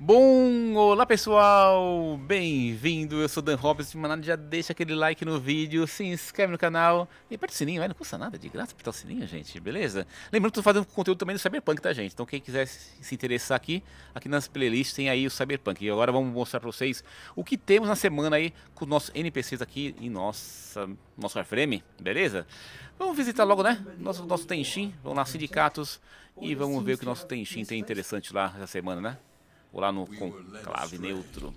Bom, olá pessoal, bem-vindo, eu sou Dan Robbins, de Manaus, já deixa aquele like no vídeo, se inscreve no canal e aperta o sininho, não custa nada, é de graça apertar o sininho, gente, beleza? Lembrando que eu tô fazendo conteúdo também do Cyberpunk, tá gente? Então quem quiser se interessar aqui, aqui nas playlists tem aí o Cyberpunk. E agora vamos mostrar pra vocês o que temos na semana aí com os nossos NPCs aqui em nossa, nosso Airframe, beleza? Vamos visitar logo, né, nosso, nosso Tenshin, vamos lá, sindicatos e vamos ver o que nosso Tenshin tem interessante lá essa semana, né? Vou lá no conclave neutro.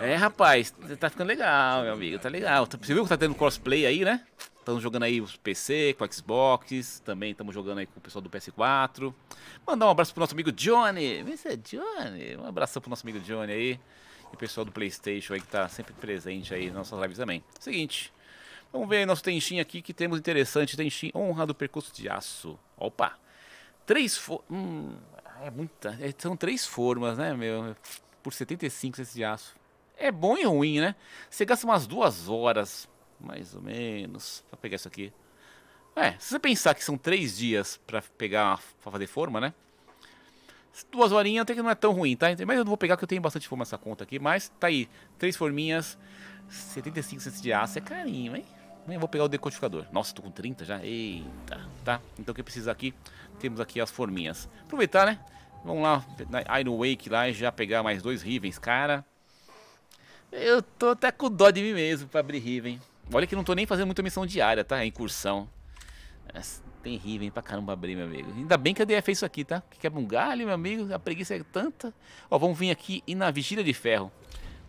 É, rapaz, tá ficando legal, meu amigo, tá legal. Tá, você viu que tá tendo crossplay aí, né? Estamos jogando aí os PC, com o Xbox, também estamos jogando aí com o pessoal do PS4. Mandar um abraço pro nosso amigo Johnny. Isso é Johnny. Um abração pro nosso amigo Johnny aí. E o pessoal do Playstation aí que tá sempre presente aí nas nossas lives também. Seguinte, vamos ver nosso tenchin aqui que temos interessante. tenchin. honra do percurso de aço. Opa! Três fo... Hum, é muita. É, são três formas, né, meu? Por 75 esse de aço. É bom e ruim, né? Você gasta umas duas horas, mais ou menos, pra pegar isso aqui. É, se você pensar que são três dias pra pegar, pra fazer forma, né? Duas horinhas até que não é tão ruim, tá? Mas eu não vou pegar porque eu tenho bastante forma nessa conta aqui. Mas tá aí, três forminhas, 75 centos de aço, é carinho, hein? vou pegar o decodificador. Nossa, tô com 30 já. Eita, tá? Então o que precisa aqui? Temos aqui as forminhas. Aproveitar, né? Vamos lá, na Iron Wake lá e já pegar mais dois Rivens. Cara, eu tô até com dó de mim mesmo pra abrir Riven. Olha que não tô nem fazendo muita missão diária, tá? É incursão. Tem Riven pra caramba abrir, meu amigo. Ainda bem que a DF fez isso aqui, tá? Que quebra um galho, meu amigo. A preguiça é tanta. Ó, vamos vir aqui e na Vigília de Ferro.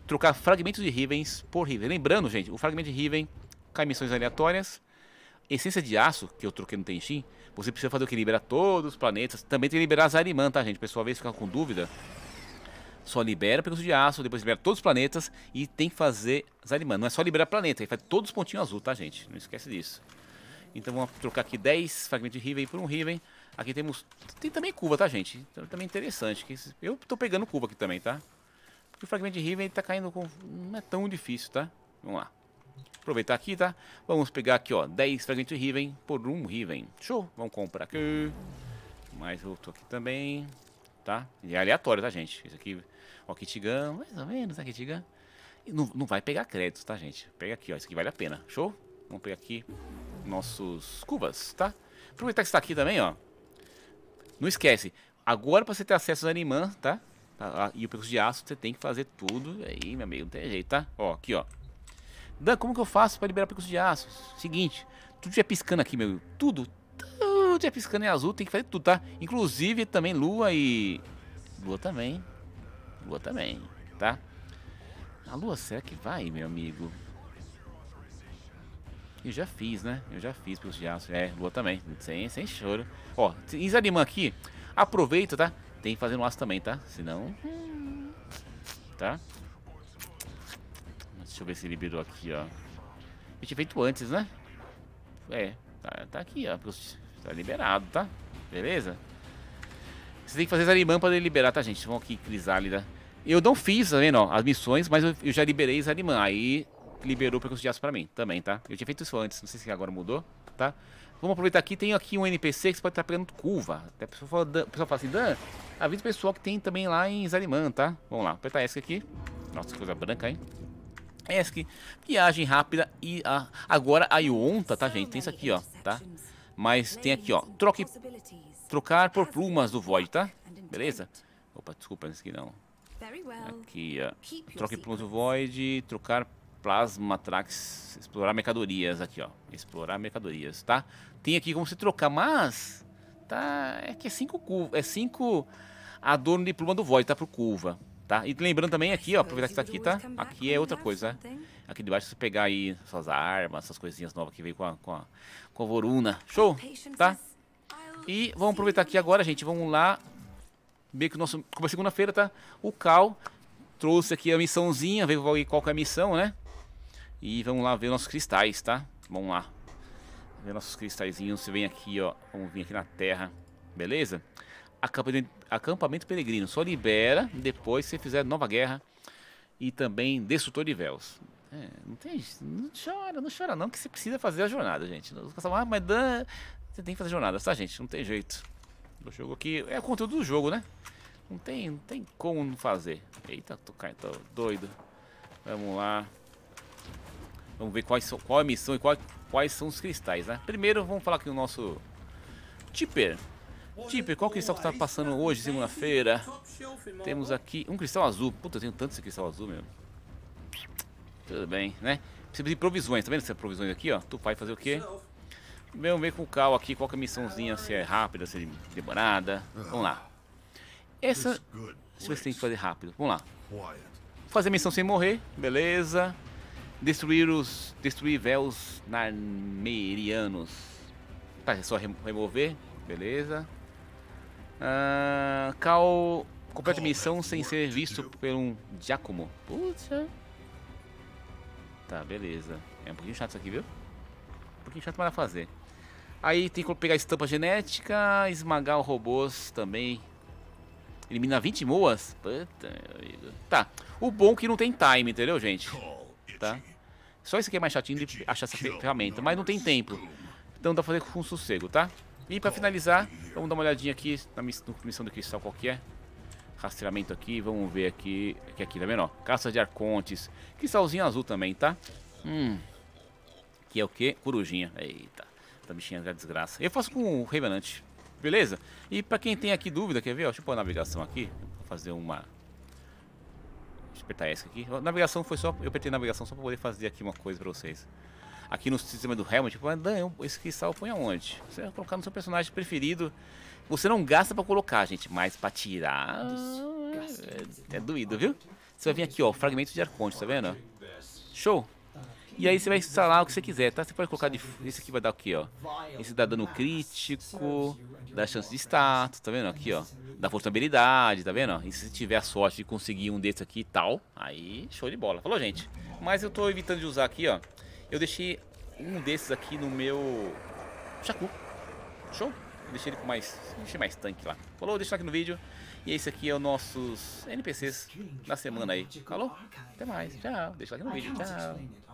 Trocar fragmentos de Rivens por Riven. Lembrando, gente, o fragmento de Riven cai missões aleatórias. Essência de aço, que eu troquei no Tenshin, você precisa fazer o que? Liberar todos os planetas. Também tem que liberar Zariman, tá, gente? pessoal, às vezes fica com dúvida. Só libera o de aço, depois libera todos os planetas e tem que fazer Zariman. Não é só liberar planeta, ele faz todos os pontinhos azul, tá, gente? Não esquece disso. Então vamos trocar aqui 10 fragmentos de Riven por um Riven. Aqui temos... Tem também curva, tá, gente? Então, é também interessante. Eu tô pegando curva aqui também, tá? Porque o fragmento de Riven tá caindo com... Não é tão difícil, tá? Vamos lá. Aproveitar aqui, tá? Vamos pegar aqui, ó, 10 fragmentos de Riven por 1 Riven. Show! Vamos comprar aqui. Mais outro aqui também, tá? E é aleatório, tá, gente? Isso aqui, ó, Kitigan, mais ou menos, né, Kitigan? Não, não vai pegar créditos, tá, gente? Pega aqui, ó, isso aqui vale a pena. Show? Vamos pegar aqui nossos cubas, tá? Aproveitar que está aqui também, ó. Não esquece, agora para você ter acesso ao animã, tá? Ah, ah, e o percurso de aço, você tem que fazer tudo. Aí, meu amigo, não tem jeito, tá? Ó, aqui, ó. Dan, como que eu faço para liberar picos de aço? Seguinte, tudo é piscando aqui, meu. Tudo, tudo é piscando em azul, tem que fazer tudo, tá? Inclusive também lua e... Lua também. Lua também, tá? A lua, será que vai, meu amigo? Eu já fiz, né? Eu já fiz picos de aço. É, lua também. Sem, sem choro. Ó, Isarimã aqui, aproveita, tá? Tem que fazer no aço também, tá? Senão... Hum, tá? Deixa eu ver se liberou aqui, ó. Eu tinha feito antes, né? É, tá, tá aqui, ó. Tá liberado, tá? Beleza? Você tem que fazer pra para liberar, tá, gente? Vamos aqui, Crisálida. Né? Eu não fiz, tá vendo, ó, as missões, mas eu, eu já liberei Zariman. Aí liberou Percurso de Aço pra mim também, tá? Eu tinha feito isso antes, não sei se agora mudou, tá? Vamos aproveitar aqui, tem aqui um NPC que você pode estar pegando curva. Até a pessoa fala, Dan, pessoa fala assim, Dan, avisa o pessoal que tem também lá em Zariman, tá? Vamos lá, apertar essa aqui. Nossa, que coisa branca, hein? ESC, viagem rápida e a, agora a Ionta, tá gente? Tem isso aqui, ó, tá? Mas tem aqui, ó, troque, trocar por plumas do Void, tá? Beleza? Opa, desculpa, isso aqui não. Aqui, ó, troque plumas do Void, trocar plasma trax, explorar mercadorias aqui, ó. Explorar mercadorias, tá? Tem aqui como se trocar, mas tá é que é 5 é cinco adorno de pluma do Void, tá por curva. Tá? E lembrando também aqui, ó, aproveitar que está aqui, tá? Aqui é outra coisa, né? Aqui debaixo você pegar aí suas armas, essas coisinhas novas que veio com a, com a, com a Voruna. Show, tá? E vamos aproveitar aqui agora, gente. Vamos lá. ver que o nosso... Como é segunda-feira, tá? O Cal trouxe aqui a missãozinha. Veio ver qual que é a missão, né? E vamos lá ver nossos cristais, tá? Vamos lá. Ver nossos cristalzinhos. Você vem aqui, ó. Vamos vir aqui na terra. Beleza? acampamento, acampamento peregrino. Só libera depois se fizer nova guerra e também destrutor de véus. É, não, tem, não chora, não chora não, que você precisa fazer a jornada, gente. ah, mas Dan, você tem que fazer jornada, tá, gente? Não tem jeito. O jogo aqui é o conteúdo do jogo, né? Não tem, não tem como não fazer. Eita, tô, tô doido. Vamos lá. Vamos ver quais são, qual é a missão e qual, quais são os cristais, né? Primeiro, vamos falar aqui o nosso Tipper. Tipo, qual cristal que está passando hoje, segunda-feira? Temos aqui um cristal azul. Puta, eu tenho tanto esse cristal azul mesmo. Tudo bem, né? Precisa de provisões, tá vendo essas provisões aqui, ó? Tu vai fazer o quê? Meu, meio com o Cal aqui, qual que é a missãozinha, se é rápida, se é demorada. Vamos lá. Essa... Deixa eu ver se tem que fazer rápido. Vamos lá. Fazer a missão sem morrer, beleza. Destruir os... Destruir véus narmerianos. Tá, é só remover, beleza. Uh, ah, Cal completa missão sem ser visto por um Giacomo. Putz. Tá, beleza. É um pouquinho chato isso aqui, viu? Um pouquinho chato, mas dá fazer. Aí tem que pegar estampa genética, esmagar o robôs também. Elimina 20 moas? Puta, meu amigo. Tá. O bom é que não tem time, entendeu, gente? Tá. Só isso aqui é mais chatinho de achar essa ferramenta, mas não tem tempo. Então dá pra fazer com sossego, tá? E para finalizar, vamos dar uma olhadinha aqui na missão do cristal qualquer. É. Rastreamento aqui, vamos ver aqui, que aqui tá vendo, ó. Caça de arcontes, cristalzinho azul também, tá? Hum, que é o quê? Corujinha, eita, tá bichinha da é desgraça. Eu faço com o Revenant, beleza? E para quem tem aqui dúvida, quer ver, ó, deixa eu pôr a navegação aqui, vou fazer uma... Deixa eu apertar essa aqui. A navegação foi só, eu apertei a navegação só para poder fazer aqui uma coisa para vocês aqui no sistema do Helmet, tipo, ah, Dan, esse cristal põe aonde? Você vai colocar no seu personagem preferido. Você não gasta para colocar, gente, mas para tirar. É, é doído, viu? Você vai vir aqui, ó, fragmento de arconte, tá vendo? Show! E aí você vai instalar o que você quiser, tá? Você pode colocar de... Esse aqui vai dar o quê, ó? Esse dá dano crítico, dá chance de status, tá vendo? Aqui, ó. Dá habilidade, tá vendo? E se tiver a sorte de conseguir um desses aqui e tal, aí show de bola. Falou, gente? Mas eu tô evitando de usar aqui, ó. Eu deixei um desses aqui no meu shaku Show? Eu deixei ele com mais. Deixei mais tanque lá. Falou, deixa o like no vídeo. E esse aqui é os nossos NPCs da semana aí. Falou? Até mais. Tchau. Deixa o like no vídeo. Tchau.